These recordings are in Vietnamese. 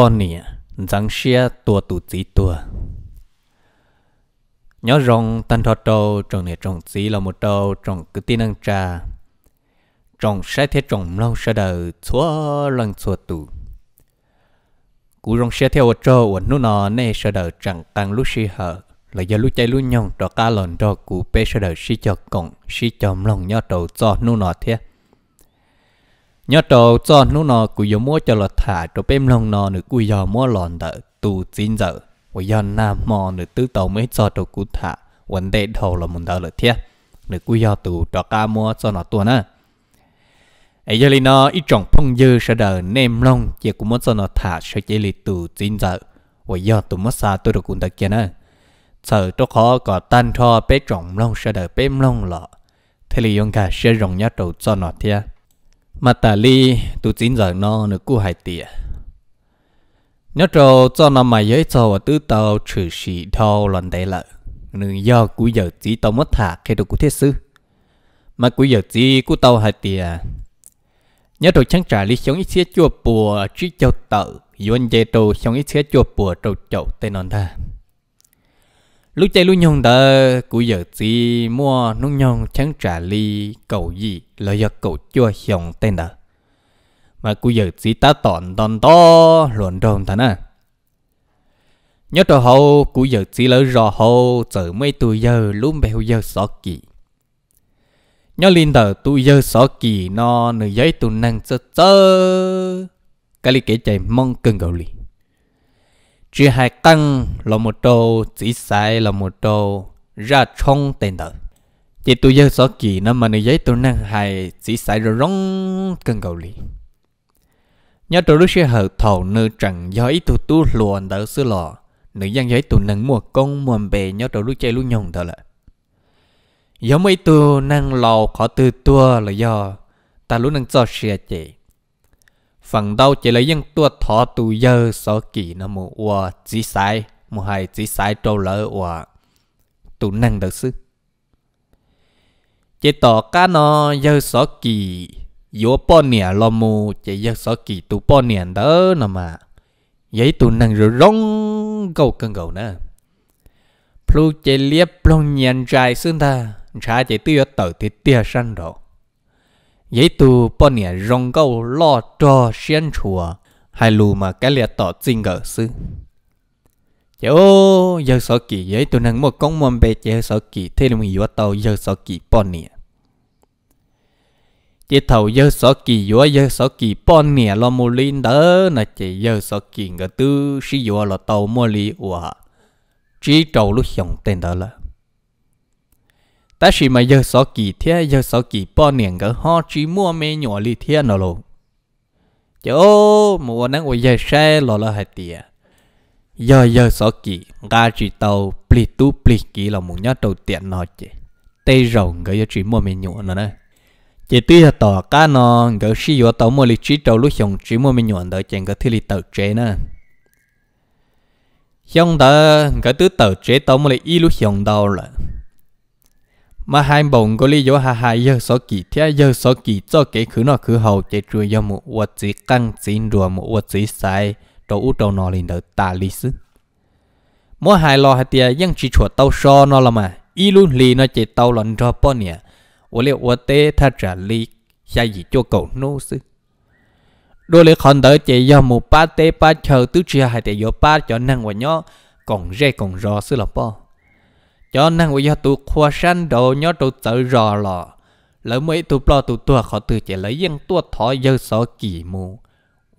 bao nè răng xe tua tụ tí tua nhớ rong tan thọ đầu trồng này trồng tí là một đầu trồng cứ tin năng trà trồng sẽ thế trồng lâu sẽ đời chúa lần chúa tụ cú rong xe theo trâu ở nô nó nè sẽ đời chẳng tăng lúc si hở là giờ lúc chạy lúc nhông đó cá lòn đó cú bé sẽ đời si cho cổng si cho lòng nhớ đầu cho nô nó thế nhớ trò cho nó nó cứ giờ mua cho là thả trò bém lòng nó nữa cứ giờ mua lòn đỡ tù chín giờ và giờ nam mò nữa tứ tàu mới cho trò cứ thả vấn đề đầu là muốn đỡ là thiệt nữa cứ giờ tù cho ca mua cho nó tuần á ấy giờ li nó ít trọng phong dư sẽ đỡ nem lòng chỉ cũng muốn cho nó thả sẽ chỉ li tù chín giờ và giờ tù mất xa tôi được cũng đỡ kia nữa sợ trò khó có tan cho bé trọng lòng sẽ đỡ bém lòng lọ thế li ông cả sẽ rồng nhớ đầu cho nó thiệt mà ta li tu chín giờ nó nữa cú hai tìa nhớ trâu cho nó mà giới cho và tứ tàu trừ sĩ thâu lần đấy lợ nữ do cú giờ chỉ tàu mất thả khi đồ cú thiết sư mà cú giờ chỉ cú tàu hai tìa nhớ trâu chẳng trả lý sống ít xe chùa bùa chỉ châu tự yuan dê trâu sống ít xe chùa bùa trâu chậu tên non ta lúc chơi lúc nhon tớ, cú giờ gì mua nung nhon chẳng trả ly cầu gì là do cầu chua hiong tên đó mà cú giờ gì ta tọn tòn to luồn đồng thằng à nhớ trò hậu cú giờ gì lỡ rò hậu chờ mấy tuổi giờ lúc bèo giờ sọ kỳ nhớ linh đờ tuổi giờ sọ kỳ nó nửa giấy tụ năng chớ chơi, cái ly kể chạy mong cơn gạo liền chỉ hai căng là một đồ chỉ sai là một đồ ra trong tên đời chỉ tôi giờ sợ kỳ nó mà nó giấy tôi năng hai chỉ sai rồi rong cần cầu lì nhớ tôi lúc xưa hở thầu nữ do giấy tôi tu luồn đỡ xứ lò nữ dân giấy tôi năng mua công mua bề nhớ tôi lúc chơi lúc nhồng thở là. giống mấy tôi năng lò khó từ tua là do ta lúc năng cho xe chạy phần đầu chỉ là dân tua thọ tu giờ sở kỳ nó mù hòa chỉ sai mù hay chỉ sai trâu lỡ hòa tu năng được sư chỉ tỏ cá nó giờ sở kỳ yếu bò nè lo mù chỉ giờ sở kỳ tu bò nè đó nó mà giấy tu năng rồi rong gầu cân cầu nữa plu chỉ liếp plong nhàn trai xưng ta trái chỉ tiêu tờ thì tia sanh rồi ye tu bọn nè rong câu lo cho xuyên chùa hai lù mà cái liệt tỏ chính gỡ sư chỗ giờ sợ kỳ ye tu nâng một con mồm bề chế sợ kỳ thế là mình yếu tàu giờ sợ kỳ bọn nè chế thầu giờ sợ kỳ yếu giờ sợ kỳ bọn nè lo mồ linh đó là chế giờ sợ kỳ ngỡ tư sử dụng lo tàu mồ lý của chỉ trâu lúc xong tên đó là ta chỉ mà giờ sáu kỳ thế giờ sáu kỳ bao niệm cái họ chỉ mua mê nhỏ li thế nào luôn chỗ mua năng của giờ xe lo lo hai tiền giờ giờ sáu kỳ ga chỉ tàu pli tu pli kỳ là muốn nhớ đầu tiền nó chứ tây rồng cái giờ chỉ mua mê nhỏ nữa nè chỉ tuy là tỏ cá nó cái sử dụng tàu mua li chỉ tàu lúc xong chỉ mua mê nhỏ đó chẳng có thứ li tàu chế nữa xong đó cái thứ tàu chế tàu mua li ít lúc xong đâu rồi mà hai bổng có lý do hà hà giờ số kỳ thế giờ số kỳ cho cái khứ nó khứ hậu chạy trưa do một vật chỉ căng chỉ rùa một vật chỉ sai đầu út đầu nó lên được ta lý sư mỗi hai lò hai chỉ chuột tàu so nó là mà y luôn lì nó chạy tàu lần cho bao nè ủa liệu ủa tế tha trả lì sai gì cho cậu nô sư đôi lệ còn đỡ chạy do một ba tế ba chờ tứ chia hai tia do ba cho năng và nhó còn rê còn rò sư là bao cho năng bây giờ tụ khoa san đồ nhớ tụ tự rò lò lỡ mấy tụ lo tụ tua khó tự chỉ lấy dân tua thọ giờ sợ kỳ chỉ sai đồ năng ta mù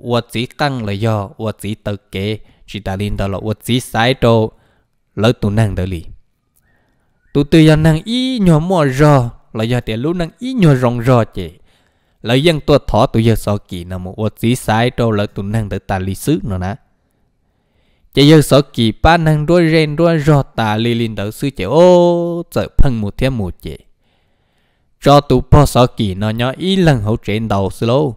我只讲了哟，我只得给，是达领导了，我只晒着，了都能得哩。都对要能一鸟莫热，了要点路能一鸟容热姐，了样多讨都要少给那么，我只晒着了都能得达理事呢呢。chỉ giờ sợ kỳ ba năng đuôi ren đuôi rò tà li linh đầu sư chế ô trời phân một thiên một chế cho tụ po sợ kỳ nó nhỏ ý lần hậu trên đầu sư lô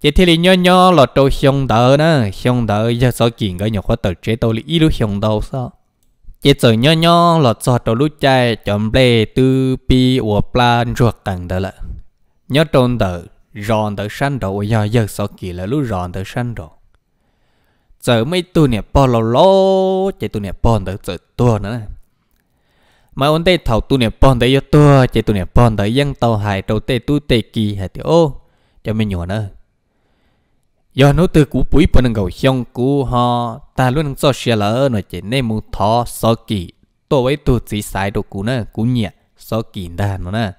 chỉ thế li nhỏ nhỏ là trâu xiong đỡ nè xiong đỡ giờ sợ kỳ cái nhỏ khó tờ chế tôi li ý lúc xiong đầu sao chỉ sợ nhỏ nhỏ là cho trâu lúc chạy chọn bê tư pi của plan ruột tầng đó là nhớ trôn đỡ ròn đỡ săn đồ giờ giờ sợ kỳ là lúc ròn đỡ săn đồ giờ mấy tu nè bò lò lò chạy tu nè bò tới giờ tua nữa mà ôn tê thầu tu nè bò tới giờ tua chạy tu nè bò tới dân tàu hải đầu tê tu tê kỳ hải tiểu ô cho mình nhỏ nữa do nô tư cú bụi bọn ngầu xong cú ho ta luôn đang cho xe lỡ nó chỉ nên muốn thọ so kỳ tôi với tu chỉ sai đồ cú nữa cú nhẹ so kỳ đàn nữa nè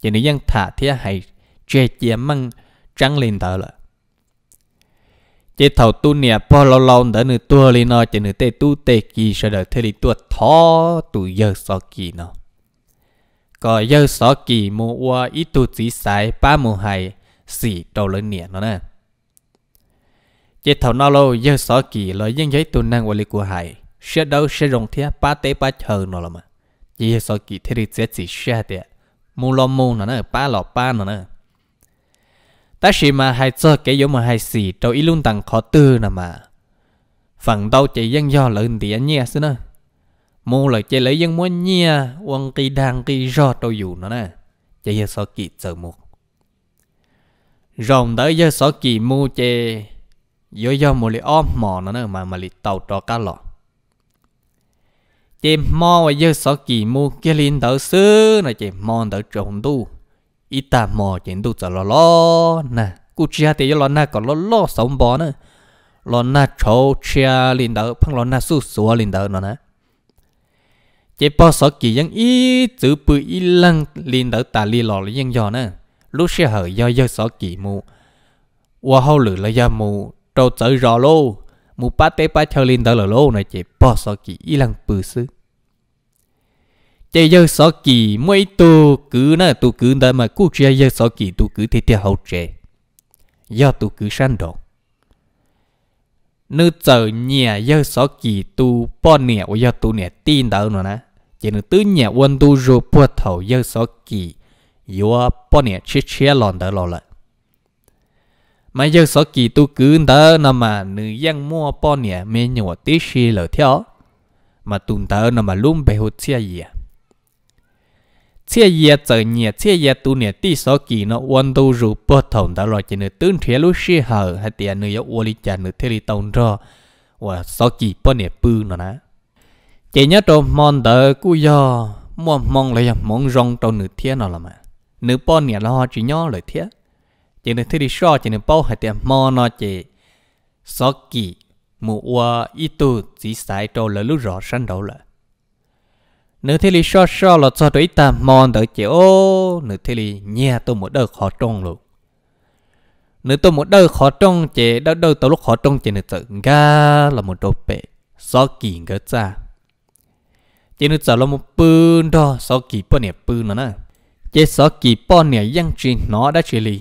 chỉ nếu dân thả thì hãy chơi chia măng trắng lên tờ lại chế thầu tu nè po lâu lâu đỡ nửa tua lên nó chỉ nửa tê tu tê kỳ sợ đợi thế đi tua thó tu giờ sợ kỳ nó có giờ sợ kỳ mua ua ít tu chỉ sai ba mua hai xì đầu lớn nè nó nè chế thầu nó lâu giờ sợ kỳ lo dân giấy tu năng quản lý của hải sẽ đâu sẽ rộng thế, ba tê ba chờ nó là mà chỉ sợ kỳ thế đi sẽ chỉ xe tiệt mua lo mua nó nè ba lọ ba nó nè ta chỉ mà hay cho cái giống mà hay xì trâu ít luôn tặng khó tư nè mà phần đâu chạy dân do lớn thì anh nhé xin ơi mua lời chạy lấy dân muốn nhia quăng kỳ đang kỳ do đâu dù nó nè chạy giờ sao kỳ chờ một rồng tới giờ sao kỳ mua chơi do do một lì ôm mò nó nè mà mà lì tàu cho cá lọ chơi mò và giờ sao kỳ mua kia lên tới xứ là chơi mò tới trồng tu ít ta mò chuyện đâu chả lo lo nè cụ chia thì lo na còn lo lo sống bò nữa lo na trâu chia liền đỡ phăng lo na su sủa liền đỡ nó nè chế bao sợ kỳ ยัง ít chữ bự ít lăng liền đỡ ta li lò liền giò nè lúc xưa hở do do số kỳ mù qua hậu lử là do mù trâu tới rò lô mù ba tế ba chơi liền đỡ lô này chế bao số kỳ ít lăng bự sư chế giờ sợ kỳ mấy tu cứ nè tu cứ đó mà cú chơi giờ sợ kỳ tu cứ thế thế hậu chế do tu cứ san đồ nữ chờ nhẹ giờ sợ kỳ tu bỏ nhẹ và giờ tu nhà tin đỡ nữa nè chỉ nữ tứ nhẹ quân tu rồi bỏ thầu giờ sợ kỳ yo bỏ nhà chết chết lòn đỡ lòn lại mà giờ sợ kỳ tu cứ đỡ nè mà nữ giang mua bỏ nhẹ mấy nhỏ tí xì lỡ theo mà tụm tớ nè mà luôn bề hụt xe gì à chia ye giờ nhẹ chia ye tu nhẹ tí số kỳ nó quan tu rủ bơ thòng đã lo chỉ nửa tương thế lúc xí hở hay tiền nửa yếu lý chả nửa thế li tông cho và số kỳ bơ nhẹ bư nó nè chỉ nhớ trong mong đỡ cú do mòn mong lấy mong rong trong nửa thế nó là mà nửa bơ nhẹ lo chỉ nhớ lời thế, chỉ nửa thế li so chỉ nửa bao hay tiền mòn nó chỉ số kỳ mua ít tu chỉ sai trò là lúc rõ sanh đầu lại nếu thế li so so là cho đối ta mòn tới chỉ ô nếu thế li nhà tôi một đời khó trông luôn nếu tôi một đời khó trông chỉ đâu đâu tôi lúc khó trông chỉ nếu tự ga là một đồ bể so kỳ ngỡ ra chỉ nếu giờ là một bươn đó so kỳ bao nhiêu bươn nữa nè chỉ so kỳ bao nhiêu yang chi nó đã chỉ li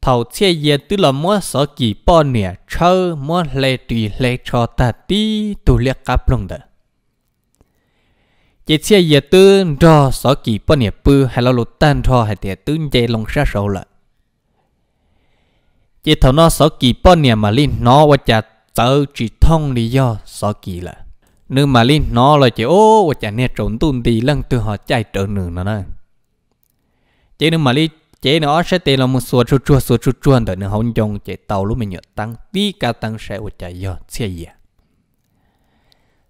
thầu chia ye tức là mua so kỳ bao nhiêu chơi mua lệ tùy lệ cho ta đi tu liệt cáp lông đó chế chia giờ tư cho sở kỳ bao nhiêu bư hay là lột tan cho hay thì tư chế lòng xa sầu là chế thầu nó sở kỳ bao nhiêu mà linh nó và chả tớ chỉ thông lý do sở kỳ là nếu mà linh nó là chế ô và chả nè trốn tuôn thì lăng từ họ chạy trở nửa nó này chế nếu mà linh chế nó sẽ tiền là một số chua chua số chua chua đợi nó không dùng chế tàu lúc mình nhớ tăng tí cả tăng sẽ và chả do chia gì à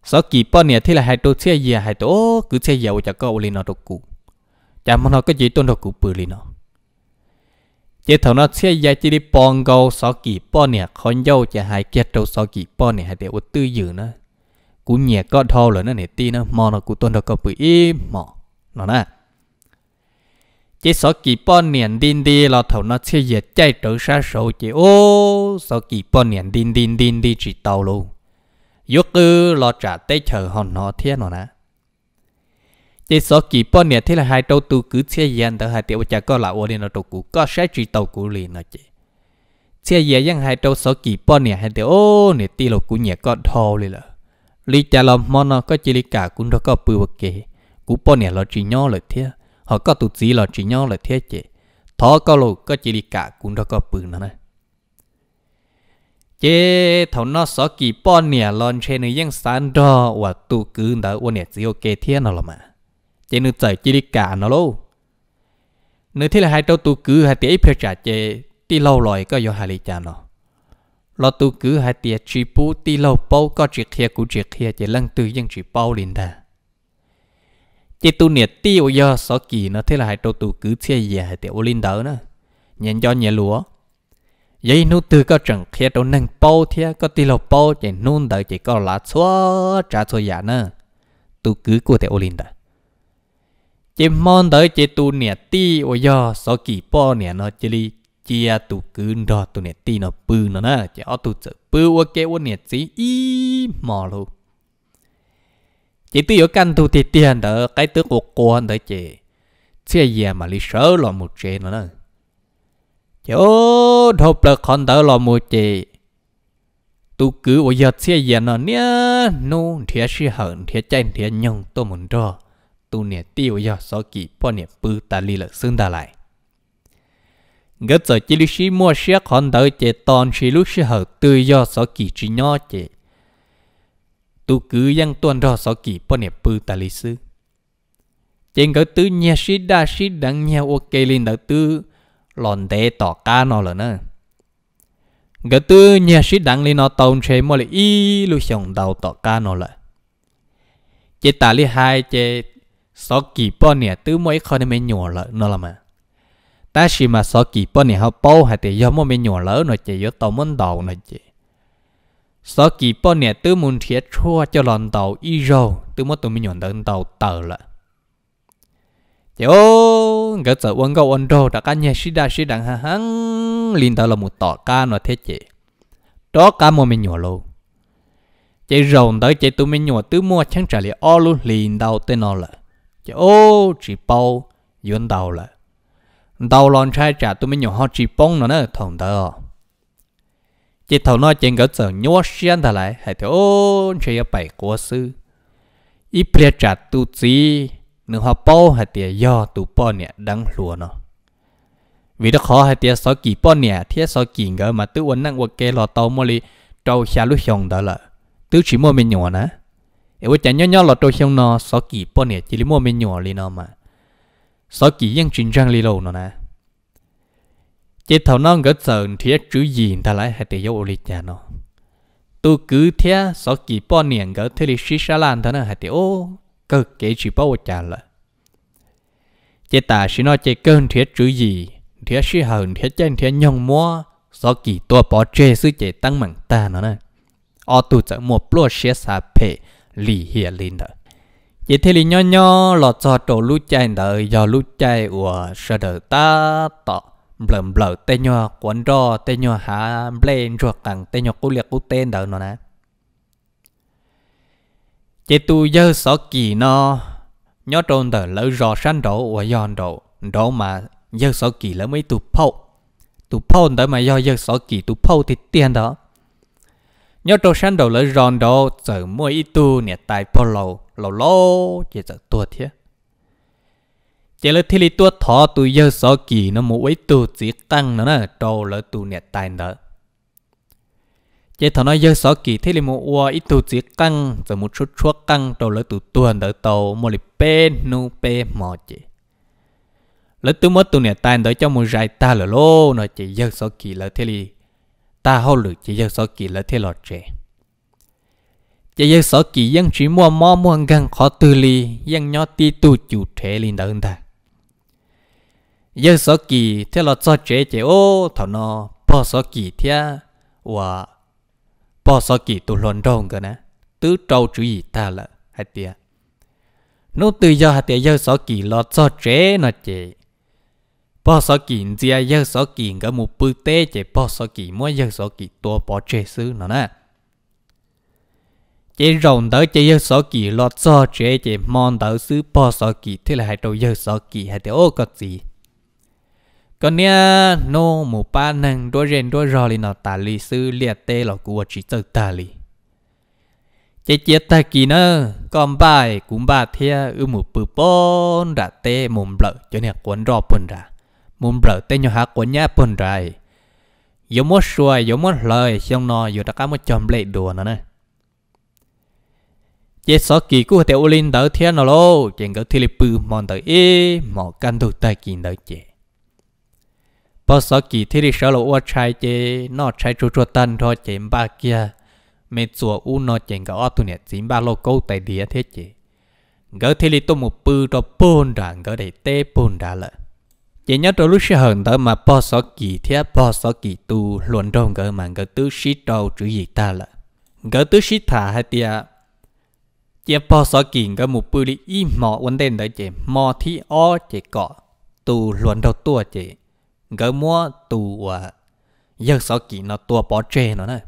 sợ kỳ bao nè thì là hai tổ xe gì hai tổ cứ xe giàu cho cậu lên nó đồ cụ cha muốn nó có gì tôn đồ cụ bự lên nó chế thầu nó xe giàu chỉ đi bong gầu sợ kỳ bao nè con dâu cho hai kia trâu sợ kỳ bao nè hai để út tư dự nữa cú nhẹ có thâu rồi nó nè ti nó mò nó cú tôn đồ cậu bự im mò nó nè chỉ sợ kỳ bao nè đinh đi là thầu nó sẽ dễ chạy trở xa sầu chỉ ô sợ kỳ bao nè đinh đinh đinh đi chỉ tàu luôn yếu cứ lo trả tế chờ hòn nó thiên nó nè chỉ số kỳ bao thế là hai đầu tu cứ xe gian tới hai tiểu cha có là ô nó tàu cũ có sai chỉ tàu cũ liền nó chị xe gian yang hai đầu số kỳ bao nhiêu hai tiểu ô nè ti lô cũ nhẹ có thô liền là lý cha làm món nó chỉ lý cả cũng đâu có bự vật kì cũ bao nhiêu là chỉ nhỏ lời thế họ có tụ chỉ là chỉ nhỏ lời thế chị thọ có lô có chỉ lý cả cũng đâu có bự nữa này chế thầu nó sợ kỳ bò nè lon trên nơi dân sản đó và cứ đỡ ô nè chỉ ok thiên nó là mà chế nơi trời chỉ cả nó lâu nơi thế là hai trâu tu cứ hai tiếng phải trả chế ti lâu rồi có do hai lý cha nó lo tu cứ hai tiếng chỉ bù lâu bao có chuyện kia cũng chuyện kia chế lăng tư dân chỉ bao liền đà chế tu nè ti ô do sợ là hai trâu tu cứ chia gì hai tiếng ô liền đỡ nữa cho nhẹ lúa vậy nút từ có chẳng khi đâu nâng bao thế có tì lộ bao chỉ nôn đợi chỉ có lá xóa trả xóa giả nữa tu cứ của thế olin đó chỉ mong đợi chỉ tu nẹt ti ô yo số kỳ bao nè nó chỉ li chia tu cứ đo tu nẹt ti nó bự nó nè chỉ ở tu chữ bự kê ô nẹt gì ý mò luôn chỉ tu yếu căn tu thì tiền đó cái tức của con đó chỉ chia gì mà li sớ là một chế nó nè chỗ ô đột lực còn đỡ lo mù chì tu cứ bây giật xe gì nó nhá nu thiệt sĩ hận thiệt chạy thiệt nhông tôi muốn cho tu nè tiêu giờ so kỳ po nè bư ta lì lực xương ta lại gấp giờ chỉ lúc sĩ mua xe còn đỡ chè tòn chỉ lúc sĩ hở tư do so kỳ chỉ nhỏ chè tu cứ yang tuần đó so kỳ po nè bư ta lì sư trên cái tứ nhà sĩ đa sĩ đang nhà kê lên đầu tư lòn tê tỏ cá nó là nữa gỡ tư nhà sĩ Đăng lên nó tông chế mọi lại y lu xong đầu tỏ cá nó là chế tả lý hai chế số kỳ bao nè tư mỗi khó nên mới nhỏ lợ nó là mà ta chỉ mà số kỳ bao nè họ bao hay thì do mỗi mới nhỏ lỡ nó à. chế do tàu muốn đầu nó chế, số kỳ bao nè tư muốn thiết chua cho lòn tàu y rô tư mỗi tụi mình nhỏ đơn tàu tờ lợ Yo, ngỡ giờ uống gấu ăn đồ đã cả nhà sĩ đa sĩ đặng hăng liền tao là một tọ ca nó thế chị đó cá mua mình nhỏ luôn chị rồng tới chị tụi mình nhỏ tứ mua chẳng trả lại o luôn liền đầu tên nó là chị ô chị bao yến đầu là đầu lon trai trả tụi mình nhỏ họ chị bông nó nữa thằng đó chị thầu nói chị ngỡ giờ nhớ xiên thà lại hay thì ô chị bảy quá sư ít bia trả tu chi nếu họ po hay tiệt do tụ po nè đắng lúa nó vì đó khó hay tiệt sáu kỳ po nè thiết sáu kỳ ngỡ mà tự uốn năng uốn kê lò tàu trâu xa lúc xong đó là tự chỉ mua mình nhỏ nè em vừa chẳng nhớ nhớ lò trâu xong nó sáu kỳ po nè chỉ mua mình nhỏ li nó mà sáu kỳ ยัง chính trang li lâu nè chỉ thầu nó ngỡ sợ thiết chữ gì ta lại hay tiệt yêu li cha nó tu cứ thế sáu kỳ po nè ngỡ thế li xí xa lan thế nó hay tiệt ô cơ kế chỉ bao trả lợ chế ta chỉ nói chế cơn thiết chữ gì thiết sĩ hận thiết chân thiết nhong mua do kỳ tua bỏ chê sư chế tăng mảng ta nó nè ở tụ trợ một blo xe xa phê lì hiền lên đó chế thế lì nho nho lọ cho trổ lũ chạy đỡ do lũ chạy của sở đời ta tọ blầm blờ tên nho quấn đo tên nho há lên ruột cẳng tên nho cú liệt cú tên đỡ nó nè chế tu dơ sọ kỳ nó nhớ trôn tờ lỡ rò san đổ và giòn đổ đổ mà dơ sọ kỳ lỡ mấy tu phâu tu phâu tới mà do dơ sọ kỳ tu phâu thì tiền đó nhớ trôn san đổ lỡ ròn đổ giờ mua ít tu nè tài phô lầu lầu lô chỉ giờ tua thế chỉ là thi lý tua thọ tu dơ sọ kỳ nó mua ít tu chỉ tăng nó nè trâu lỡ tu nè tài đó chế thằng nói dân sở kỳ thế là một ua ít tu chỉ căng rồi một chút chuốc căng đầu lấy tụ tuần đỡ tàu một lịch bê nu bê mò chị lỡ tu mất tu nè tan đỡ cho một dài ta lỡ lô nói chị dân sở kỳ lỡ thế là ta hậu lực chị dân sở kỳ lỡ thế lọt chế chị dân sở kỳ dân chỉ mua mò mua găng khó tư li dân nhỏ ti tu chủ thế liền đỡ ta dân sở kỳ thế lọt cho chế chị ô thằng nó bỏ sở kỳ thế và bỏ sao kỳ tụ luận rong cơ nè tứ trâu chú ý ta là hạt tiệt nó từ giờ hạt tiệt giờ sao kỳ lo cho trẻ nó chế bỏ sao kỳ giờ giờ sao kỳ cái một bự tê chế bỏ sao kỳ mỗi giờ sao kỳ tua bỏ chế xứ nó nè chế rồng tới chế giờ sao kỳ lo cho trẻ chế mòn tới xứ bỏ sao kỳ thế là hai trâu giờ sao kỳ hạt tiệt ô cái gì còn nha nô một ba nằng đôi rèn đôi rò li nó tà li sư liệt tê lọ của chỉ tự tà li chế chế ta kỳ nơ còn bài cũng ba thia ư mù bự bôn đã tê mồm lợ cho nè quấn rò bồn ra mồm lợ tê nhỏ hạ quấn nhá bồn ra yếu mốt xuôi yếu mốt lời xong nó yếu đã cá một chòm lệ đùa nó nè chế số kỳ của ô linh đỡ thia nó lô chèn gỡ thi li bự mòn tới y mỏ căn thủ ta kỳ đỡ chế พอสกีที่ดิฉันเราว่าใช้เจนอใช้ชัวตันทอเจมบ้าเกียเมจัวอูนอเจงก็อตุเนี่ยจิมบ้าโลโก้แต่เดียเทเจก็ที่ลิตุมุปือตอปูนด่างก็ได้เตปูนด่าละเจนยอดลุชเหินเตมาพอสกีเทียพอสกีตูหลวนดงก็มันก็ตื้อชิโตจุยิตาละก็ตื้อชิถาให้เตียเจียพอสกิงก็มุปือลิอีหมอวันเด่นได้เจมอที่อ้อเจเกาะตูหลวนดอกตัวเจก็มัวตัวยอสกีนตัวปอเจนอนะ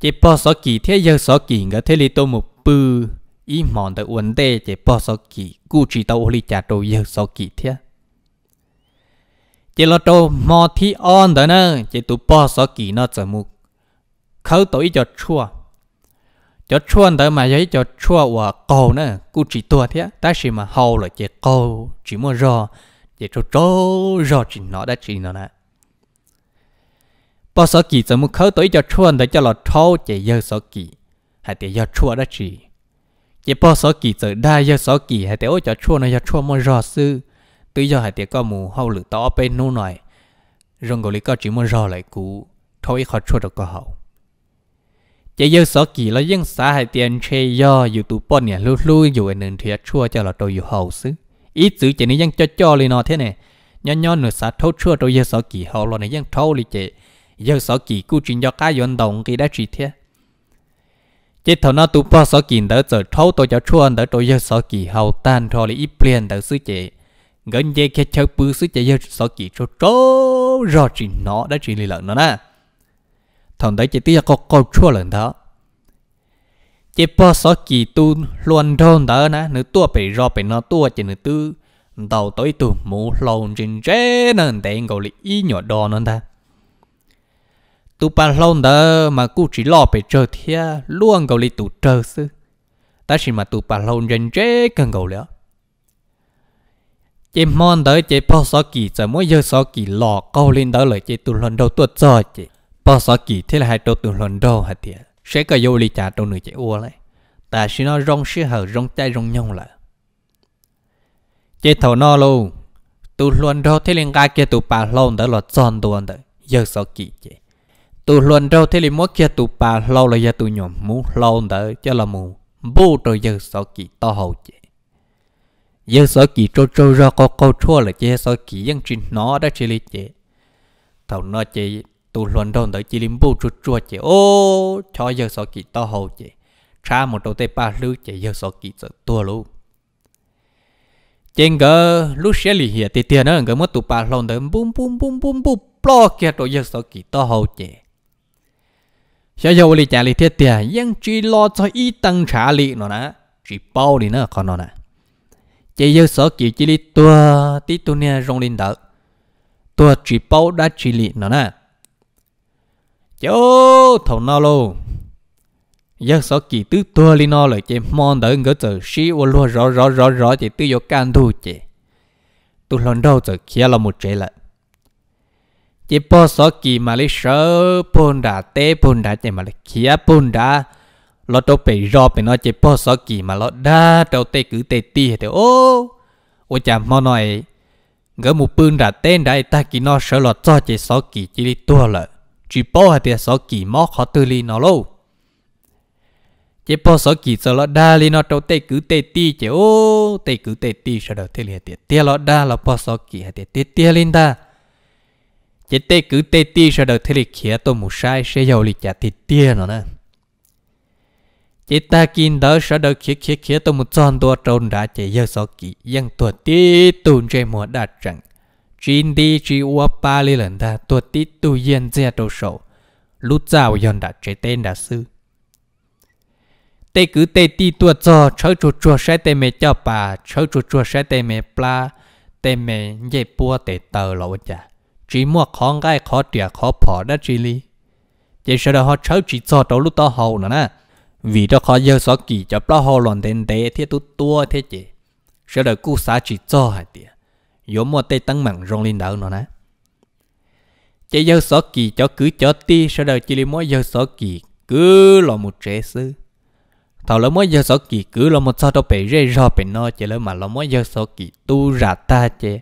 จีปอสกีเที่ยกสกีก็เทลิตัวมุปืออีหมอนตัววนเตเจีปอสกีกูจีตัวอลิจัดตัวยกสกีเที่จีลโตมอทีอ่อนเดนะเจีตัวปอสกีนอจะมุเขาตัวอีจอดชั่วจอดชั่วแต่มาใช้จอดชั่วว่าโกนะกูจีตัวเทียแต่ชิมาเฮาเลยเจีโกจีมัวรอ也就周绕紧 nó đã chỉ nó nè bao số kỳ giờ một khâu tới cho chuan để cho lọt thâu chỉ giờ số kỳ hay để giờ chua đã chỉ chỉ bao số kỳ giờ đa giờ số kỳ hay để ôi cho chua nó giờ chua mới rõ sư tự do hay để có mù hậu lử to bên nô này rong gọi có chỉ mới rõ lại cũ thôi khó chua được có hậu chỉ giờ số kỳ là dân xã hay tiền chơi do youtube bọn nè lưu lưu dù anh nên thiệt chua cho lọt đầu dù hậu sư ít chữ chỉ nên dân cho cho lên nó thế này nhon nhon nửa sát thâu chưa rồi giờ sợ kỳ hậu rồi này dân thâu li chế giờ sợ kỳ cú chuyện do cá yon đồng kỳ đã chỉ thế chết thầu nó tu bỏ sợ kỳ đỡ giờ thâu tôi cho chua đỡ tôi giờ sợ kỳ hậu tan rồi li ít liền đỡ sư chế gần dây kia chơi bự sư chế giờ sợ kỳ cho cho rồi chỉ nó đã chỉ li lợn nó nè thằng đấy chỉ tiếc có câu chua lần đó chế po số kỳ tu luôn thôn đó nè nữ tua bị rò bị nó tua chỉ nữ tư đầu tối tu mù lồn trên chế nên tiền gọi là y nhỏ đò nữa ta tu ba lồn đó mà cụ chỉ lo bị chờ thia luôn gọi là tu chờ sư ta chỉ mà tu ba lồn trên chế cần gọi là chế mòn đó chế po số kỳ giờ mỗi giờ số kỳ lo câu lên đó lời chế tu lồn đầu tuột rồi chế po số kỳ thế là hai đầu tu lồn đầu hả thiệt sẽ có vô lý trả trong người chạy ua lại ta sẽ nó rong sẽ hở rong chai rong nhau lại chế thầu nó luôn tu luôn đâu thế liên cái kia tụ bà lâu đó là tròn tuần đó giờ sao kỳ chế tu luôn đâu thế liên mỗi kia tụ bà lâu là giờ tụ nhom mũ lâu đó cho là mù bu rồi giờ sao kỳ to hậu chế giờ sao kỳ trâu trâu ra có câu chua là chế sao kỳ dân chuyện nó đã chỉ lý chế thầu nó chế tụ luận đồn tới chỉ lim bu chua chua chị ô cho giờ sợ kỳ to hầu chị cha một đầu tay ba lư chị giờ sợ kỳ sợ tua luôn trên cái lúc xe lì hiệp tiền tiền nữa cái mất tụ ba lon tới bum bum bum bum bum lo kia rồi giờ sợ kỳ to hầu chị giờ giờ lì trả lì tiền tiền nhưng chỉ lo cho y tăng trả lì nó nè chỉ bao đi nữa còn nó nè chỉ giờ sợ kỳ chỉ lì tua tí tu nè rong lên đỡ tua chỉ bao đã chỉ lì nó nè chỗ thằng nó luôn giờ số kỳ tứ tua li nó lời chị mòn đỡ ngỡ chờ sĩ ô lúa rõ rõ rõ rõ chị tứ vô can thu chị tụ lần đầu chờ kia là một chế lại chị po số kỳ mà lấy sợ pôn đá té pôn đá chị mà lấy kia pôn đá lo đâu bị rõ bị nó chị po số kỳ mà lo đa đâu tê cứ tê ti thì ô ô chà mò nói ngỡ một pun đá tên đại ta kỳ nó sợ lo cho chị số kỳ chỉ đi tua lại chỉ bỏ hạt tiền số kỳ mò khó tư li nó lâu chỉ bỏ số kỳ giờ lọ đa li nó đầu tê cứ tê ti chỉ ô tê cứ tê ti sau đầu thế li hạt tiền tia lọ đa lọ bỏ số kỳ hạt tiền tia tia lên ta chỉ tê cứ tê ti sau đầu thế li khía tôi mù sai sẽ giàu li chả tia tia nó nè chỉ ta kinh đó sau đầu khía khía khía tôi một tròn tua trôn đã chỉ giờ số tuổi ti tuôn chơi mùa đạt chẳng chín đi chỉ ua ba li lần ta tuột ti tu yên zia đầu sổ lúc giàu yon đã chế tên đã sư tê cứ tê ti tuột cho chớ chuột chuột sẽ tê mẹ cho bà chớ chuột chuột sẽ tê mẹ pla tê mẹ dây bua tê tờ lộ chả chỉ mua khó gai khó tiệt khó bỏ đã chỉ li chỉ sợ họ chớ chỉ cho đầu lúc to hậu nữa nè vì đó khó giờ xóa kỳ cho bao hầu loạn tên tê thiết tu tu thế chị sợ đó cú sa chỉ cho hả tiệt yo mua tê tăng mặn rong lên đỡ nó nè chế giờ sợ kỳ cho cứ cho ti sau đó chỉ li mỗi giờ sợ kỳ cứ lo một trẻ sư thầu lỡ mỗi giờ sợ kỳ cứ lo một sao đâu bể rê ro bể no chế lỡ mà lo mỗi giờ sợ kỳ tu ra ta chế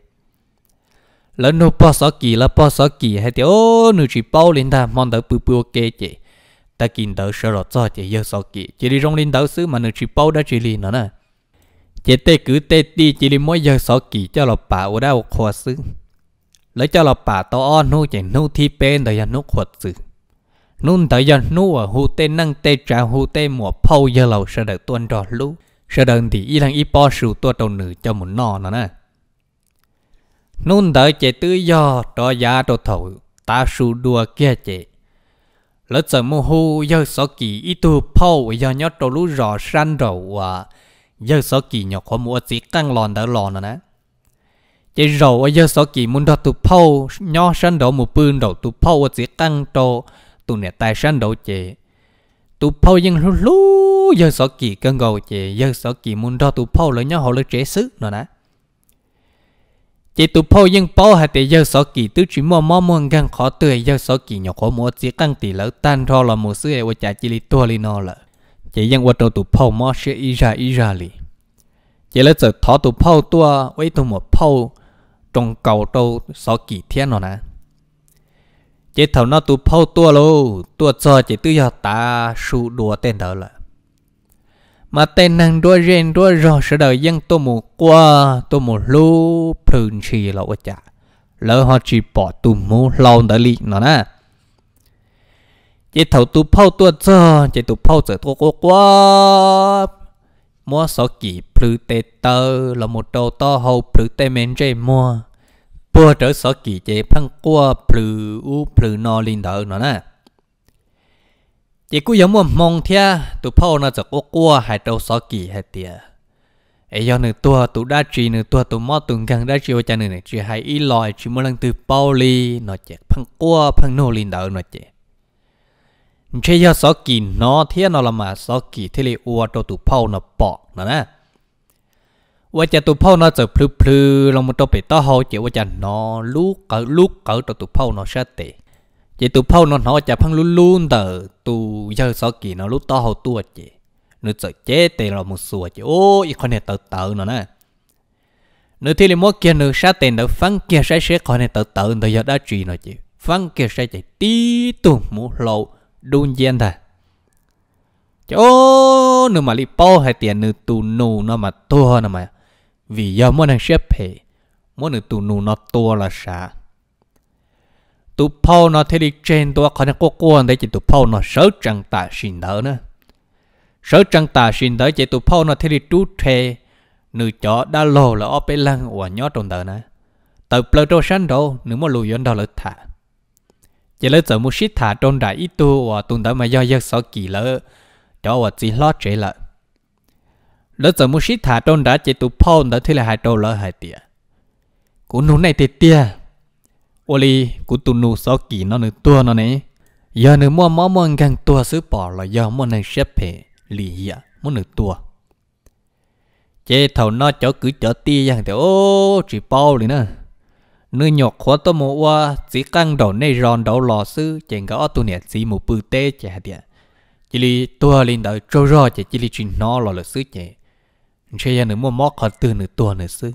lỡ nô po sợ kỳ lỡ po sợ kỳ hay thì ô nụ chỉ bao lên ta mong đỡ bự bự ok chế ta kinh đỡ sợ rồi cho chế giờ sợ kỳ chỉ đi rong lên đỡ sư mà nụ chỉ bao đã chỉ li nó nè chế tê cứ tê ti chỉ li giờ sáu cho lọ bà ở đâu khó xứ lấy cho lọ bà to on nô chạy nô thi bên đời nô khó xứ nôn tới nô ở hù tê năng tê trả hù tê mùa phâu giờ lầu sợ đợi tuần trò lú sợ đợi thì y thằng y po đầu nữ cho một nò nó nè nôn tới chế tư do trò giá trò thầu ta sù đùa kia chế lỡ sợ mô hù giờ sáu kỳ y giờ nhớ trò lú rò san rầu giờ số kỳ nhỏ khó mua chỉ căng lòn đỡ lòn rồi nè chỉ rầu ở giờ số kỳ muốn đo tụ phâu nho sân đổ một bươn đầu tụ phâu chỉ căng trô tụ nè tài sân đổ chế, tụ phâu nhưng lú lú giờ số kỳ cân gầu chế giờ số kỳ muốn đo tụ phâu lấy nhau họ lấy trẻ sức rồi nè chỉ tụ phâu nhưng bao hạt để giờ số kỳ tứ chỉ mua mua mua gan khó tươi giờ số kỳ nhỏ khó mua chỉ căng tỷ lỡ tan thôi là một sự ở trả chỉ li tua li nó lợi chỉ dân qua trâu tụ phao mà sẽ ý ra ý ra lì chỉ là giờ thọ tụ phao tua với tụ một phao trong cầu trâu sáu kỳ thiên nó nè chỉ thầu nó tụ phao tua lô tua cho chỉ tự giờ ta su đùa tên đó là mà tên năng đua rèn đua rò sẽ đợi dân tôi một qua tôi một lú phun chỉ là quá chả lỡ họ chỉ bỏ tụ mù lâu đã lì nó nè จะถาตัวเผาตัวจเจตุวเผาเจอตัวกว่ามัวสกีพลูเตเตอร์ละมดโตโตพลูเตเมนเจมัวปวดเจอสกีเจพังกว่าพลูพลูนอลินเดอร์นะนะเจ้ากูยังมัวมองเทียตุวเผาน่าจะกกว่าห้ยตัวสกีให้เตียเอ้ยหนึ่งตัวตุวด้จีหนึ่งตัวตุวมอตุงกังด้จีว่าจะนึ่งจีห้อีลอยจีมัวลังตุเปาลีน่อเจพังกัวพังโนลินเดอร์น่อเจ chế giờ sọ kỳ nó thế nó là mà sọ kỳ thế là ua cho tụ phao nó bỏ nó nè ua cha phao nó giờ plư plư lòng một tụ bị to hậu chỉ ua cha nó lúc cỡ lúc cỡ cho tụ phao nó sẽ tệ chỉ tụ phao nó nó cha phăng luôn luôn tờ tụ giờ sọ nó lúc to hậu tua chỉ nó giờ chế tệ là một sùa chỉ ô ý con này tờ tờ nó nè nếu thì là một kia nữa sát tiền đó phăng kia sẽ sẽ còn này tờ tờ người giờ đã truy nó chỉ phăng kia sẽ chạy tí tụ mũ lâu đun nhiên thà chỗ nữa mà li po hay tiền nữa tu nù nó mà tua nó mà vì do muốn hàng xếp hệ muốn nữa tu nù nó tua là sa Tu po nó thấy đi trên tua còn nó cố cố đấy chỉ tụ po nó sớ trăng ta xin đỡ nữa sớ trăng tà xin đỡ chỉ tu po nó thấy đi trú thề Nửa chó đã lâu là ở bên lăng của nhó trong đời này. tờ plơ trô săn đồ nữ mà lùi yon đó là thả chỉ lấy giờ mua shit thả trong đại ít tu và tuần tới mà do giấc sáu kỳ lỡ đó và chỉ lót chế lợ lỡ giờ mua shit thả trong đã chỉ tụ phong đã thế là hai trâu lỡ hai tia cú nụ này thì tia oli cú tụ nụ sáu kỳ nó nụ tua nó này giờ nụ mua mỏ mua ngang tua xứ bỏ là do mua này xếp hệ lì hiạ mua nụ tua chế thầu nó chỗ cứ chỗ tia rằng thì ô chỉ bao liền nữa nữ nhọc khó tôi mua qua chỉ căng đầu này ròn đầu lò sư chẳng có tu nè chỉ một bữa tê chả địa chỉ li tua lên đời trâu rò chả chỉ li chuyện nó lò lò sư chả chơi nhà nữ mua móc họ từ nữ tua nữ sư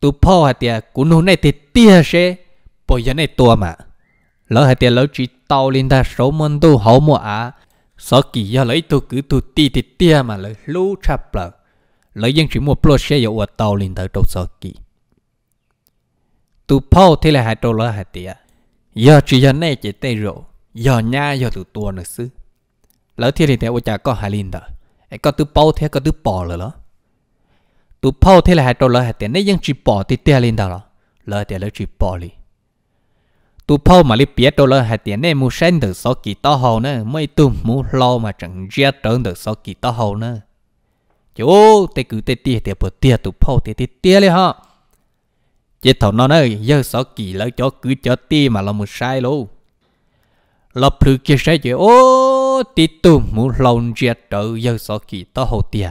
tu po hạt địa cú nô này thì tia xe bây giờ này tua mà lỡ hạt địa lỡ chỉ tàu lên ta số môn tu hậu mua à sợ kỳ giờ lấy tu cứ tu ti thì tia mà lỡ lú chập lỡ lỡ dân chỉ mua pro xe ở tàu lên đời trâu sợ kỳ tu po thì là hai đô la hai tỷ giờ chỉ giờ này chỉ tê rượu giờ nha giờ tu tua nữa xứ lỡ thì thì theo cha có hai linh đó ai có tu po thế có tu po rồi đó tu po thế là hai đô la hai tỷ nãy vẫn chỉ po thì tê linh đó lỡ thì lỡ chỉ po đi tu po mà li biết đô la hai tỷ nãy mu sen được số kỳ to hồ nữa mới tu mu lo mà chẳng gia trưởng được số kỳ to hồ nữa chú tê cứ tê tê tê bớt tê tu po tê tê tê ha chế thầu nó nói giờ sợ kỳ lỡ cho cứ cho ti mà là một sai luôn lo phứ kia sai chứ ô ti tu mu lon chia trợ giờ sợ kỳ to hồ tia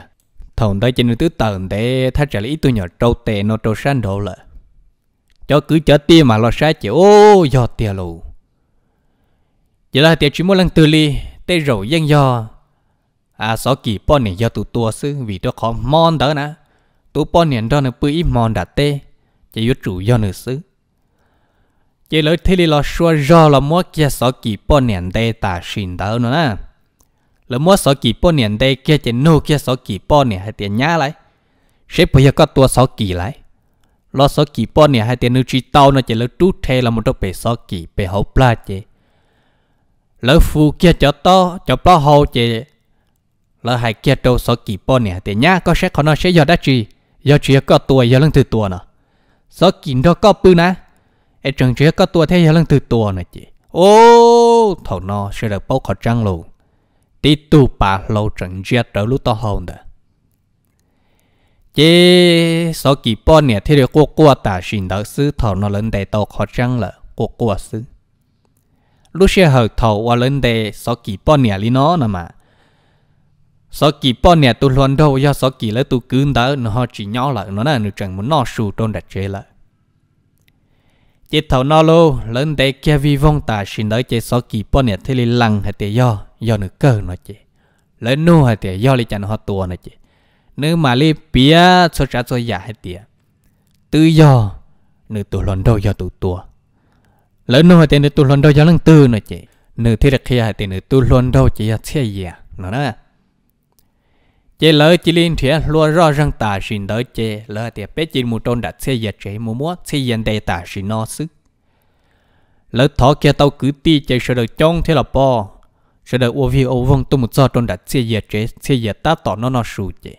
thầu đây trên tứ tầng để thay trả lý tu nhỏ trâu tệ nó trâu san đổ lợ cho cứ cho ti mà lo sai chứ ô giờ tia luôn giờ là tia chỉ muốn lăng tư li tê rầu dân do à sợ kỳ bọn này do tụ tua sư vì đó khó mon đó nè tụ bọn này đó nó bự ít mon đã tê chỉ yếu chủ do nữ xứ chỉ lỡ thế li lo xua do là mua kia sợ kỳ bao niệm đây ta xin đỡ nữa nè lỡ mua sợ kỳ bao niệm đây kia chỉ nô kia sợ kỳ bao niệm hay tiền nhá lại sẽ bây giờ có tua sợ kỳ lại lo sợ kỳ bao niệm hay tiền nữ chi tao nó chỉ lỡ trút thế là một đứa bé sợ kỳ bé hậu pla chỉ lỡ phu kia cho to cho bao hậu chỉ lỡ hay kia đâu sợ kỳ bao niệm tiền nhá có sẽ có nó sẽ do đã chi do chỉ có tua do lưng từ tua nữa sợ kín đó có bự nè ai trường chế có tua thế lần từ tua này chị ô thầu nó sẽ được bao khó trăng luôn tí tu bà lâu trường chế đó lúc to hơn đó chị sợ kỳ bao nè thế được quốc quốc ta xin đỡ sư thầu nó lên đây tàu khó trăng là quốc quốc sư lúc sẽ hợp thầu và lên đây sợ kỳ bao nè lý nó nè mà số kỳ bao nè tu luôn đâu do số kỳ lấy tu cứ đỡ nó họ chỉ nhỏ lại nó là nó chẳng muốn nó sù trôn đặt chế lại chế thầu nó lô lớn đây kia vi vong ta xin đỡ chế số kỳ bao nè thế li lăng hay tiền do do nó cơ nó chế lớn nu hay tiền do li chẳng họ tua nó chế nếu mà li bia số trả số giả hay tiền tự do nửa tu luôn đâu do tu tua lớn nu hay nửa tu luôn đâu do lăng tư nó chế nửa thế là kia hay tiền nửa tu luôn đâu chế là thế gì nó đó chế lỡ chỉ liên thì lúa rõ ràng ta xin đỡ chế lỡ thì bé chỉ một trôn đặt xe giật chế một mua xe giật đầy ta xin nó sức lỡ thọ kia tao cứ ti chế sợ được trong thế là po sợ được ô vi ô vong tôi một do trôn đặt xe giật chế xe giật ta tỏ nó nó sù chế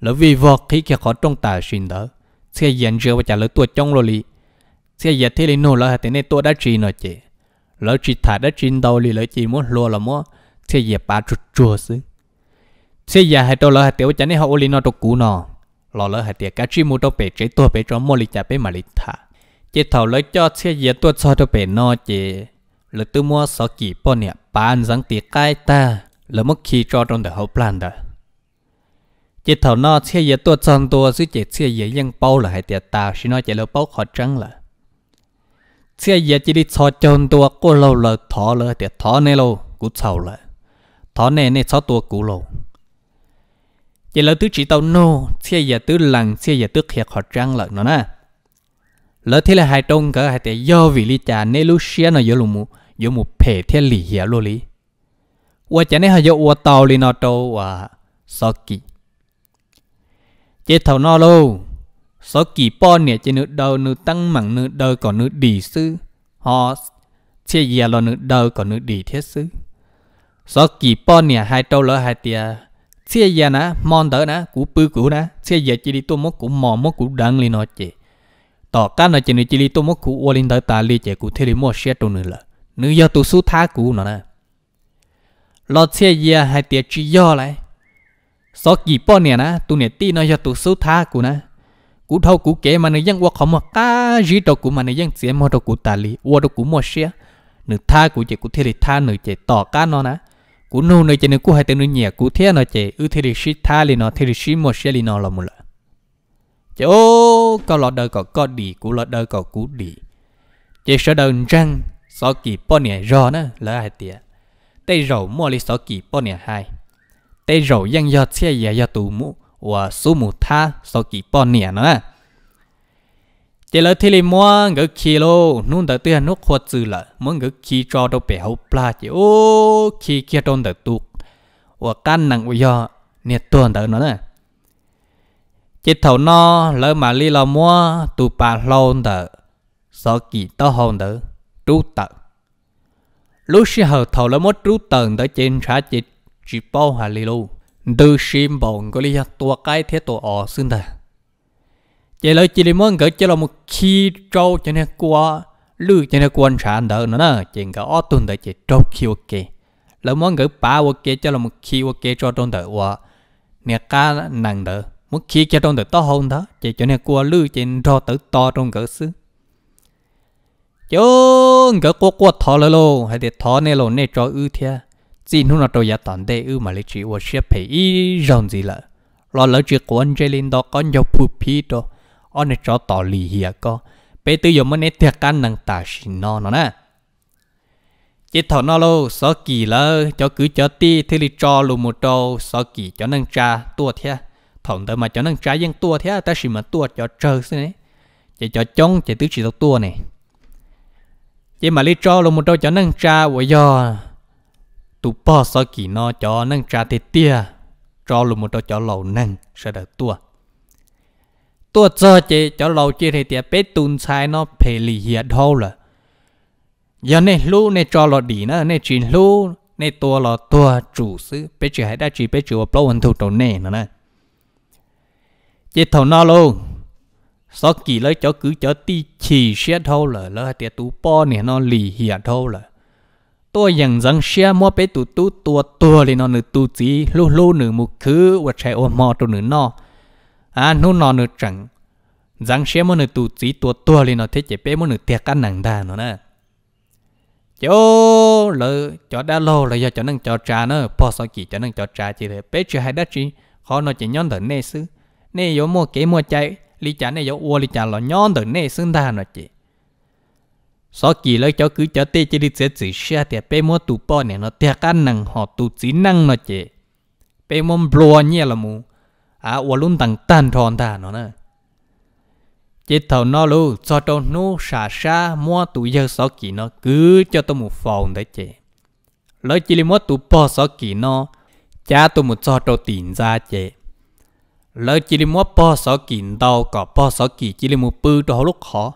lỡ vì vợ khi kia khó trong ta xin đỡ xe giật chưa và trả lỡ tua trong rồi xe giật thế là nô lỡ thì nên tôi đã chỉ nó chế lỡ chỉ thả đã chỉ đầu lì lỡ chỉ muốn lúa là mua xe giật ba chút chua sức xe già hay tôi lỡ hay tiểu chán này họ uli nó tôi cú nọ lỡ lỡ hay tiệt cá chim mua tôi bể chế tôi bể cho mua lì chả bể mà lì thả chế thầu lấy cho xe già tôi cho tôi bể nọ chế lỡ tôi mua sáu kỳ bao nè bán rằng tiệt cái ta lỡ mất khi cho trong đời hậu plan đó chế thầu nó xe già tôi chọn tôi suy chế xe bao là hay tiệt ta xin nó chế lỡ bao khó trắng là xe già chỉ đi cho chọn tôi cô lâu lỡ thọ lỡ tiệt thọ này lâu cú sầu lỡ thọ này này cho tôi cú lâu vậy là tứ chỉ tàu nô xe giờ tứ lần xe giờ tứ hiệt họ trăng lợn nó nè lỡ thế là hai trông cỡ hai tệ do vì lý trà nên lúc xe nó giữa lùm mù giữa mù phe thế lì hiệt lô lý và chả nên họ dụ và tàu lì nó tàu và sọ kỳ chế thầu nó lô sọ kỳ pon nè chế nữ đầu nữ tăng mặn nữ đầu còn nữ đi sư họ xe giờ là nữ đầu còn nữ đi thế sư sọ kỳ pon nè hai trâu lỡ hai tia xe già nã mòn tớ nã cú bự cũ nã xe già chỉ đi tôi mốt cú mòn mốt cú đắng lên nó chị tỏ cá nó chỉ này chỉ đi tôi mốt cú ô lên ta li chị cú thế đi mua xe tôi nữa là nữ do tôi số thá cũ nó nè lọt xe già hai tiệt chỉ do lại số gì bao nè nã tôi nè ti nó do tôi số thá cũ nã cú thâu cú kể mà nữ vẫn qua không mà cá gì đâu cú mà nữ vẫn xe mua đâu cú ta li ô đâu cú mua xe Nửa tha cú chị cú thế đi tha nửa chị tỏ cá nó nè cú nô nơi cho nên cú hai tên nơi nhẹ cú thế nó chỉ ư thì được shit tha li nó thì được shit một xe li nó là một lần chứ ô có lọt đời có có đi cú lọt đời có cú đi chỉ sợ đời răng sợ kỳ bao nhiêu rõ nữa là hai tia tây rầu mua li sợ kỳ bao nhiêu hai tây rầu yang yo xe ya yo tù mu và số mu tha sợ kỳ bao nhiêu nữa thì là thì là mua ngỡ khi lô nung đợt tiền nút khoa chữ là muốn ngỡ khi cho đâu bẻ hậu pla chỉ ô khi kia trong đợt tu và căn nặng bây giờ nhiệt tuần đợt nó này chỉ thầu no lỡ mà li là mua tụ bà lâu đợt sợ kỳ to hồn đợt trú tợt lúc xí hờ thầu lỡ mốt trú tợn đợt trên trả chỉ chỉ bao hà li lô từ sim bồng có lý do tua cái thế tua ở xưng đợt chỉ là chỉ là muốn cái cho là một khi trâu cho nên qua lư cho nên quan sản đỡ nữa nè chỉ cái ở tuần đời chỉ trâu khi ok là muốn cái ba ok cho là một khi ok cho tuần đợi qua nè cá nặng đỡ một khi cho tuần đợi to hơn đó chỉ cho nên qua lư chỉ trâu tử to trong cái xứ chứ cái qua qua thọ là lô hay để thọ này lô này cho ưu thế, chỉ nó là trâu giá tản đây ưu mà lịch chỉ qua xếp phải ý rồng gì là, lo lỡ chuyện của anh Jelin đó con nhiều phụ phi đó ở nơi cho tỏ lì hiệp có bé tư dùng mấy thiệt ăn năng tả xin nó nó nè chỉ thọ nó lô sợ kỳ lơ cho cứ cho ti thì li cho lù một trâu sợ kỳ cho năng trà tua thế à. thằng tớ mà cho năng trà dân tua thế à, ta chỉ mà tua cho chơi thế này chỉ cho chống chỉ tứ chỉ tao tua này chỉ mà li cho lù một trâu cho năng trà vậy do tụ bỏ sợ kỳ nó cho năng trà thì tia cho lù một trâu cho lầu năng sẽ được tua ตัวเจอเจจะเราเจเทียเป็ดตุนชายเนาะเพลีเหียดเท่าเลยยันในลู่ในจอเราดีนะในจีนลู่ในตัวเราตัวจูซื้อเป็ดจีให้ได้จีเป็ดจีว่าปล้นถูกตัวแน่นะนะเจเท่านาลูสักกี่เลยเจ้าคือเจ้าตีฉี่เสียเท่าเลยแล้วเตียตูป้อเนี่ยเนาะหลีเหียดเท่าเลยตัวอย่างจังเสียมัวเป็ดตูตูตัวตัวเลยเนาะหนึ่งตูจีลู่ลู่หนึ่งมุคือวัดใช้อมอตัวหนึ่งเนาะ à nó nó nó chẳng rằng xem người tụ chỉ tua tua lên nó thế chỉ bé người tiệt ăn nặng đà nó nè chỗ lỡ cho đã lâu rồi do cho năng cho trà nó po sao chỉ cho năng cho trà chỉ thế bé chưa hay đã chỉ khó nó chỉ nhón thở nè xứ nè yếu mua kế mua chạy lý trả nè yếu uo lý trả là nhón thở nè xứ đà nó chỉ sau kỳ lấy cho cứ cho tê chỉ đi sẽ chỉ xe thì bé mua tụ po này nó tiệt ăn nặng họ tụ chỉ năng nó chỉ bé mong blua nhẹ là mù à ua luôn tăng tan thon ta nó nè chỉ thầu nó lu cho tao nu xả xa mua tụ giờ sáu kỳ nó cứ cho tôi một phòng đấy chị Lấy chỉ là mua tụ bỏ sáu kỳ nó cha tôi một cho tao tiền ra chị Lấy chỉ là mua bỏ sáu kỳ đâu có bỏ sáu kỳ chỉ là một bự đó lúc khó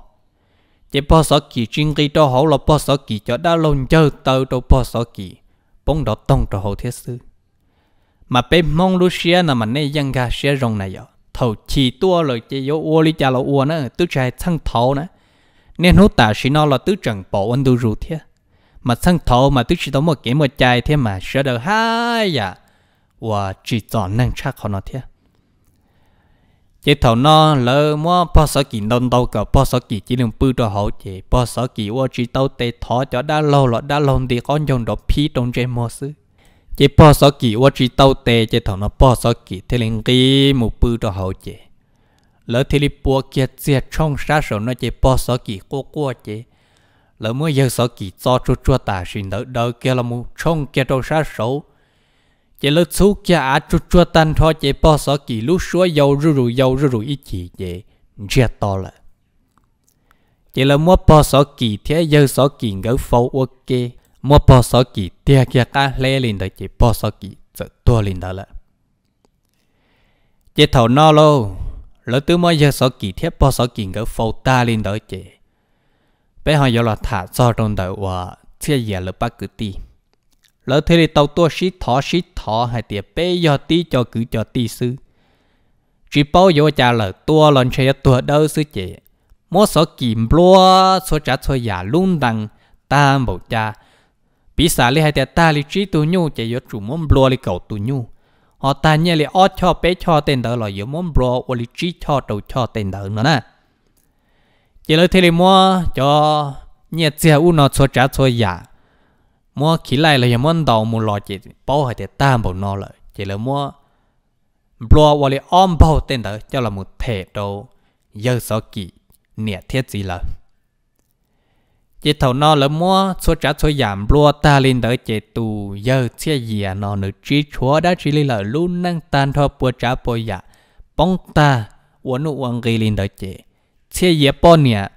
Chế bỏ sáu kỳ chuyên kỳ đồ hậu là bỏ sáu kỳ cho đã lâu chơi tao đồ bỏ sáu kỳ bóng đó tông đồ hậu thiết sư mà bên mong russia xia nà mà nay dân gà xia rồng này giờ thầu chỉ tua rồi chỉ yếu uo li cha lo uo nữa tứ trai thăng thầu nè nên hút ta xí nó là tứ trần bộ anh du ru thế mà thăng thầu mà tứ chỉ đó một cái một chai thế mà sẽ được hai dạ và chỉ chọn năng chắc họ nó thế chỉ thầu nó lỡ mua bao số kỳ đông đâu cả bao số kỳ chỉ đừng bự đồ hậu chỉ bao số kỳ uo chỉ tàu tê thọ cho đã lâu lọ đã lâu thì con dùng đồ phi trong trên mua xứ chế po số kỷ qua chỉ tàu tè chế thằng nó po số kỷ thế liền cái một bự cho hậu chế lỡ thế li po kia chia trong sát sổ nó chế po số kỷ qua qua chế lỡ mới giờ số kỷ cho cho cho ta xin đỡ đỡ kia là mù trong kia trong sát sổ chế lỡ chú kia á cho cho tan thôi chế po số kỷ lúc xóa dầu rù rù dầu rù rù ít chỉ chế chia to lại chế lỡ mua po sáu kỷ thế giờ số kỷ ngỡ phâu ok mua bò sò kì tia kia cá lê lên tới chỉ bò sò kì sợ tua lên đó là chỉ thầu no lô lỡ tứ mỗi giờ sò kì thiết bò sò kì gỡ phô ta lên đó chỉ bé họ giờ là thả do trong đầu và chia giờ lỡ bắt cứ ti lỡ thế thì tàu tua xí thọ xí thọ hay tiệt bé giờ ti cho cứ cho ti sư chỉ bao giờ trả lỡ tua lần chơi tua đâu sư chỉ mua sò kìm lúa số trả số giả luôn đằng ta một cha bí xả li hai tia ta li trí tu nhu chạy yếu chủ môn bùa li cầu tu nhu họ ta nhẹ li ó cho bé cho tên đỡ là yếu môn bùa ô li trí cho đầu cho tên đỡ nữa nè chỉ lời thế li mua cho nhẹ chia u nó cho trả cho giả mua khí lại là yếu môn đầu mua lo chỉ bao hai tia ta bảo nó lợi chỉ lời mua bùa ô li om bao tên đỡ cho là một thể đầu giờ sáu kỳ nhẹ thiết gì lợi chị thầu nó là mua số trả số giảm lúa ta lên tới chị tù giờ xe dìa nó nữ trí chúa đã chỉ lên là luôn năng tan thôi bữa trả bùa giả dạ. bóng ta uống nước uống gây lên tới chị xe dìa bò nè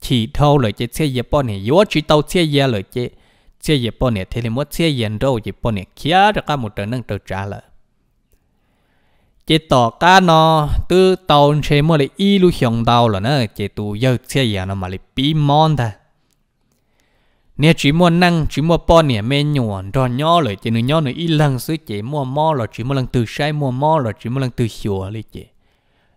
chỉ thâu lời chị xe dìa bò nè yếu chỉ tàu xe dìa lời chị xe dìa bò nè thì là mua xe dìa đâu chị bò nè kia ra cả một trận năng trở trả lời chị tỏ cá nó từ tàu xe mua lại y lu hiong đau là nó chị tù giờ xe dìa nó mà lại bí mòn ta nè chỉ mua năng chỉ mua po nè mẹ nhuận cho nhỏ rồi chỉ nửa nhỏ nửa ít lần xứ chỉ mua mò rồi chỉ mua lần từ sai mua mò rồi chỉ mua lần từ sửa lại chỉ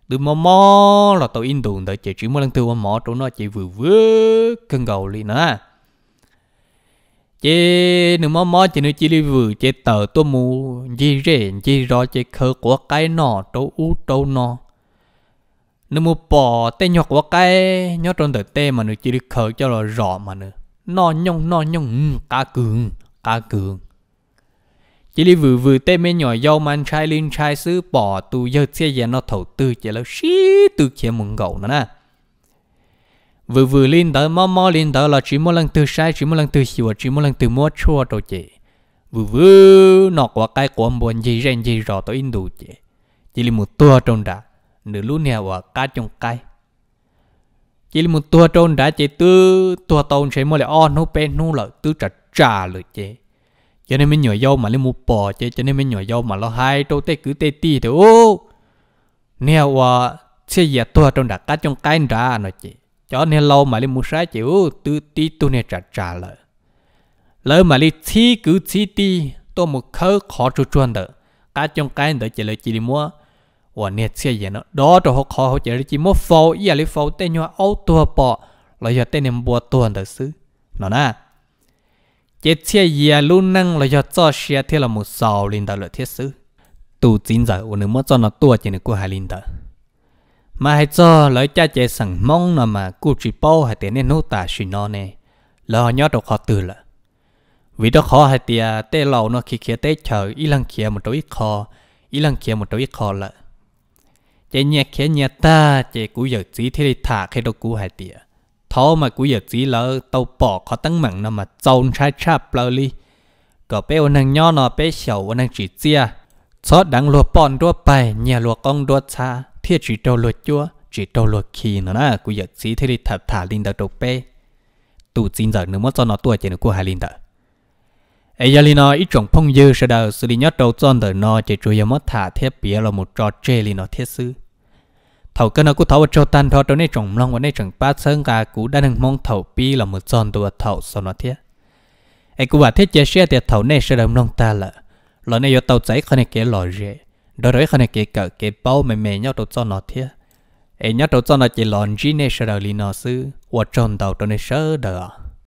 từ mua mò là tàu in đồn đó chị chỉ mua lần từ mò chỗ nó chỉ vừa vừa cân gầu lại nữa chỉ nửa mò mò chị nửa chỉ đi vừa chỉ tờ tôi mua gì rẻ gì rồi chỉ khờ của cái nọ chỗ u chỗ nọ nửa mua bò tê nhọt của cái nhọt trong tờ tê mà nửa chỉ đi khờ cho là rõ mà nữa nó nhông nó nhông ừ, cá cường cá cường chỉ li vừa vừa tê mê nhỏ dâu man trai lin trai sứ bỏ tu giờ xe giờ nó thầu tư chỉ là xí tư chỉ mừng gậu nữa nè vừa vừa lên tới mò mò lên tới là chỉ một lần từ sai chỉ một lần từ xỉu chỉ một lần từ mua chua đồ chị vừa vừa nó qua cái của buồn gì rèn gì rõ tới in đủ chị chỉ li một tua trong đã nửa lúc nè qua cá trong cái chỉ là một tua trôn đã chỉ tư tua tôn sẽ mới là on nó bên nó là tư trả trả rồi chế cho nên mình nhỏ dâu mà lấy một bò chế cho nên mình nhỏ dâu mà lo hai trâu tê cứ tê ti thì ô nèo à xe giờ tua trôn đã cá trong cái ra nó chế cho nên lâu mà lấy một sai chế ô tư ti tu này trả trả rồi lỡ mà lấy chi cứ chi ti tôi một khớ khó chu chuan đó cá trong cái đó chỉ là chỉ đi mua 我捏些也呢，多着好考好些，只么否也哩否，但要熬多饱，来要但能不多的事，那呢？chế chia ye luôn năng là do cho xe thế là một sầu linh đạo lợi thiết sứ tu chín giờ ổn nữa cho nó tua chỉ nó của hai linh đạo mà cho lời cha chế sẵn mong là mà cụ chỉ bao hay tiền nên nô tả nó nè là nhớ được khó từ là vì đó khó hay tiền tê lâu nó khi kia tê chờ ý lăng một chỗ ít khó ý một chỗ ít là chị nhà kia nhà ta chị cú giờ chỉ thì thả khi đâu cú hai tiệt thó mà cú giờ chỉ lỡ tàu bỏ khó tăng mạnh nó mà trôn trái chạp lỡ li có bé ông nàng nhỏ nó bé xấu ông nàng chỉ chia chót đang lùa bọn đua bay nhà lùa con đua cha thiết chỉ đầu lùa chúa chỉ đầu lùa khi nó nè cú giờ chỉ thì thả thả linh đầu đầu bé tụ chín giờ nữa mất cho nó tuổi chị nó cú hai linh đầu ai giờ nó ít trồng phong dư sẽ đầu xử lý nhất đầu chọn đời nó chỉ chủ yếu mất thả thiết bia là một trò chơi li nó thiết sư thầu cơ nó cũng thầu cho tan thọ cho nên trồng long và nên trồng ba sơn cả cũ đã được mong thầu pi là một chọn đồ thầu sau nó thiết ai cũng bảo thiết chế xe thì thầu này sẽ đồng long ta là lọ này do tàu cháy không này kế lò rễ đó đấy không này kế cỡ kế bao mềm mềm nhau đầu chọn nó thiết ai nhớ đầu chọn nó chỉ lòn gì này sẽ đầu li nó sư và tròn đầu cho nên sơ đỡ